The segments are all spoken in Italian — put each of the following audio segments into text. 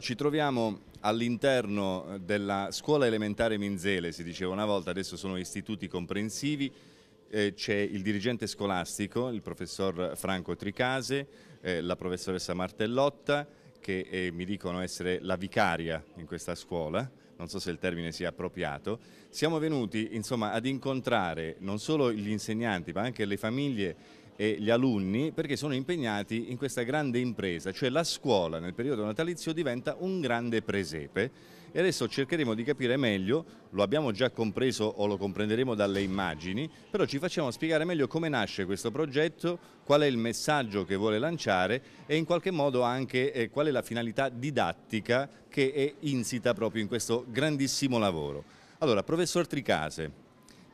Ci troviamo all'interno eh, della scuola elementare Minzele, si diceva una volta, adesso sono istituti comprensivi, eh, c'è il dirigente scolastico, il professor Franco Tricase, eh, la professoressa Martellotta, che eh, mi dicono essere la vicaria in questa scuola, non so se il termine sia appropriato, siamo venuti insomma, ad incontrare non solo gli insegnanti ma anche le famiglie e gli alunni perché sono impegnati in questa grande impresa, cioè la scuola nel periodo natalizio diventa un grande presepe e adesso cercheremo di capire meglio, lo abbiamo già compreso o lo comprenderemo dalle immagini, però ci facciamo spiegare meglio come nasce questo progetto, qual è il messaggio che vuole lanciare e in qualche modo anche eh, qual è la finalità didattica che è insita proprio in questo grandissimo lavoro. Allora, professor Tricase,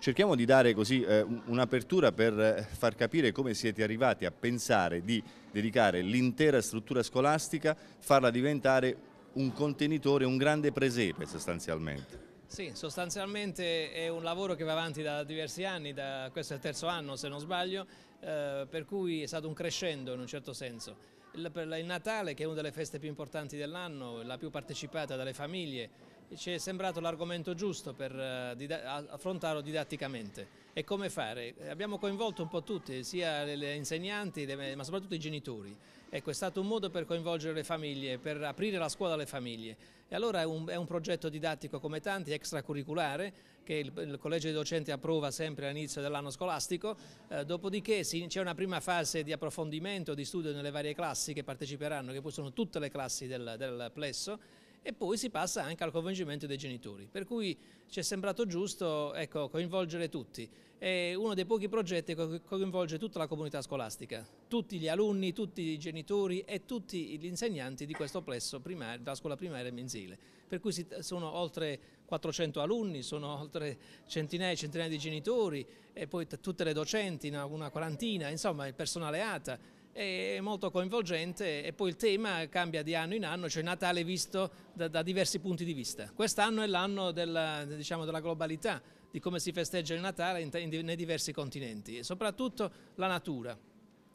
Cerchiamo di dare così eh, un'apertura per eh, far capire come siete arrivati a pensare di dedicare l'intera struttura scolastica, farla diventare un contenitore, un grande presepe sostanzialmente. Sì, sostanzialmente è un lavoro che va avanti da diversi anni, da, questo è il terzo anno se non sbaglio, eh, per cui è stato un crescendo in un certo senso. Il, il Natale, che è una delle feste più importanti dell'anno, la più partecipata dalle famiglie, ci è sembrato l'argomento giusto per eh, affrontarlo didatticamente. E come fare? Eh, abbiamo coinvolto un po' tutti, sia le insegnanti ma soprattutto i genitori. Ecco, è stato un modo per coinvolgere le famiglie, per aprire la scuola alle famiglie. E allora è un, è un progetto didattico come tanti, extracurriculare, che il, il Collegio dei Docenti approva sempre all'inizio dell'anno scolastico. Eh, dopodiché c'è una prima fase di approfondimento, di studio nelle varie classi che parteciperanno, che poi sono tutte le classi del, del plesso e poi si passa anche al coinvolgimento dei genitori, per cui ci è sembrato giusto ecco, coinvolgere tutti. È uno dei pochi progetti che coinvolge tutta la comunità scolastica, tutti gli alunni, tutti i genitori e tutti gli insegnanti di questo plesso primario, della scuola primaria e mensile. Per cui sono oltre 400 alunni, sono oltre centinaia e centinaia di genitori e poi tutte le docenti, una quarantina, insomma il personale ATA è molto coinvolgente e poi il tema cambia di anno in anno, cioè Natale visto da, da diversi punti di vista. Quest'anno è l'anno della, diciamo, della, globalità, di come si festeggia il Natale in, in, nei diversi continenti e soprattutto la natura,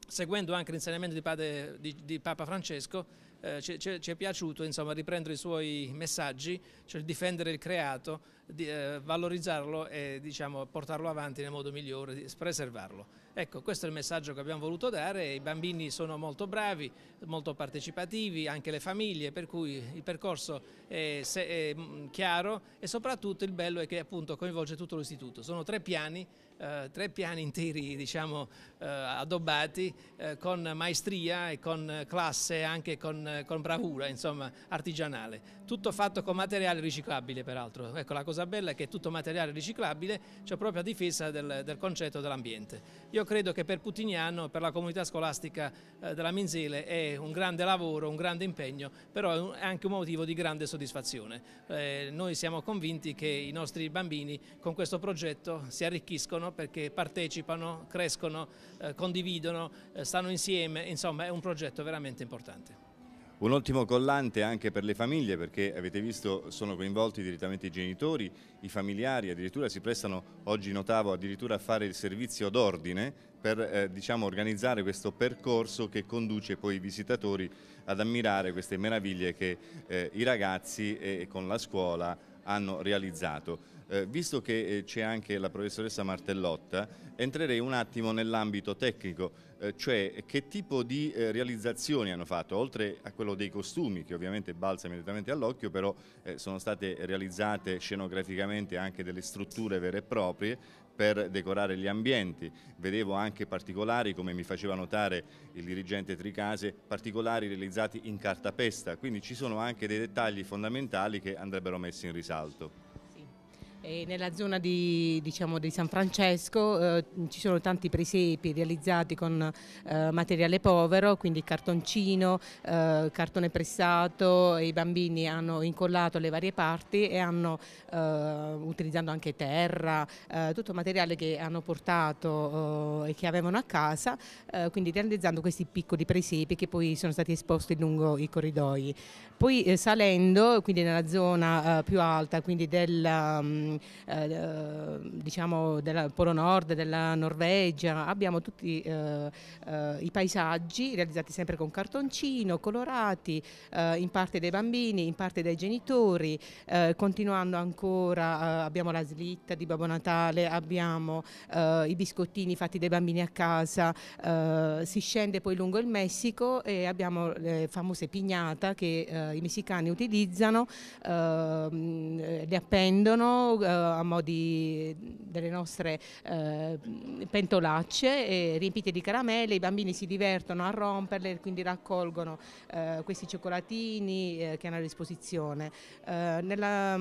seguendo anche l'insegnamento di, di, di Papa Francesco eh, ci, ci, è piaciuto insomma, riprendere i suoi messaggi, cioè difendere il creato, di, eh, valorizzarlo e diciamo, portarlo avanti nel modo migliore, preservarlo. Ecco, questo è il messaggio che abbiamo voluto dare, i bambini sono molto bravi, molto partecipativi, anche le famiglie, per cui il percorso è, è mm, chiaro e soprattutto il bello è che appunto, coinvolge tutto l'istituto. Sono tre piani, eh, tre piani interi diciamo, eh, addobbati eh, con maestria e con classe, anche con con bravura, insomma, artigianale. Tutto fatto con materiale riciclabile, peraltro. Ecco, la cosa bella è che è tutto materiale riciclabile, cioè proprio a difesa del, del concetto dell'ambiente. Io credo che per Putignano, per la comunità scolastica eh, della Minzele, è un grande lavoro, un grande impegno, però è anche un motivo di grande soddisfazione. Eh, noi siamo convinti che i nostri bambini con questo progetto si arricchiscono perché partecipano, crescono, eh, condividono, eh, stanno insieme, insomma è un progetto veramente importante. Un ultimo collante anche per le famiglie perché avete visto sono coinvolti direttamente i genitori, i familiari, addirittura si prestano oggi notavo addirittura a fare il servizio d'ordine per eh, diciamo, organizzare questo percorso che conduce poi i visitatori ad ammirare queste meraviglie che eh, i ragazzi eh, con la scuola hanno realizzato. Eh, visto che eh, c'è anche la professoressa Martellotta, entrerei un attimo nell'ambito tecnico, eh, cioè che tipo di eh, realizzazioni hanno fatto, oltre a quello dei costumi che ovviamente balza immediatamente all'occhio, però eh, sono state realizzate scenograficamente anche delle strutture vere e proprie per decorare gli ambienti. Vedevo anche particolari, come mi faceva notare il dirigente Tricase, particolari realizzati in cartapesta, quindi ci sono anche dei dettagli fondamentali che andrebbero messi in risalto. E nella zona di, diciamo, di San Francesco eh, ci sono tanti presepi realizzati con eh, materiale povero, quindi cartoncino, eh, cartone pressato, i bambini hanno incollato le varie parti e hanno, eh, utilizzando anche terra, eh, tutto materiale che hanno portato eh, e che avevano a casa, quindi realizzando questi piccoli presepi che poi sono stati esposti lungo i corridoi. Poi salendo, quindi nella zona più alta, quindi del... Um, eh, eh, diciamo del Polo Nord, della Norvegia, abbiamo tutti eh, eh, i paesaggi realizzati sempre con cartoncino, colorati, eh, in parte dai bambini, in parte dai genitori, continuando ancora abbiamo la slitta di Babbo Natale, abbiamo i biscottini fatti dai bambini a casa, si scende poi lungo il Messico e abbiamo le famose pignata che i messicani utilizzano, ehm, le appendono, eh, a mo' delle nostre eh, pentolacce riempite di caramelle, i bambini si divertono a romperle, e quindi raccolgono eh, questi cioccolatini che hanno a disposizione. Nella,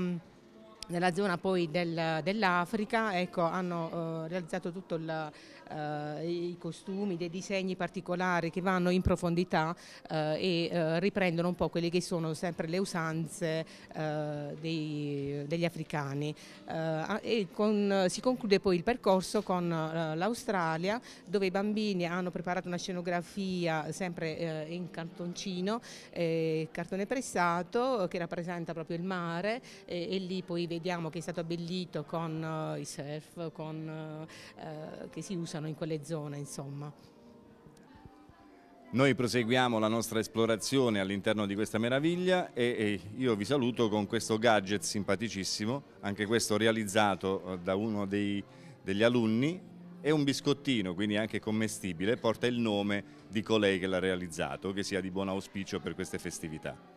nella zona poi del, dell'Africa ecco, hanno eh, realizzato tutti eh, i costumi, dei disegni particolari che vanno in profondità eh, e eh, riprendono un po' quelle che sono sempre le usanze eh, dei, degli africani. Eh, e con, si conclude poi il percorso con l'Australia dove i bambini hanno preparato una scenografia sempre in cartoncino, cartone pressato che rappresenta proprio il mare e lì poi vediamo che è stato abbellito con uh, i surf con, uh, che si usano in quelle zone. Insomma. Noi proseguiamo la nostra esplorazione all'interno di questa meraviglia e, e, io vi saluto con questo gadget simpaticissimo, anche questo realizzato da uno dei, degli alunni è un biscottino, quindi anche commestibile, porta il nome di colei che l'ha realizzato, che sia di buon auspicio per queste festività.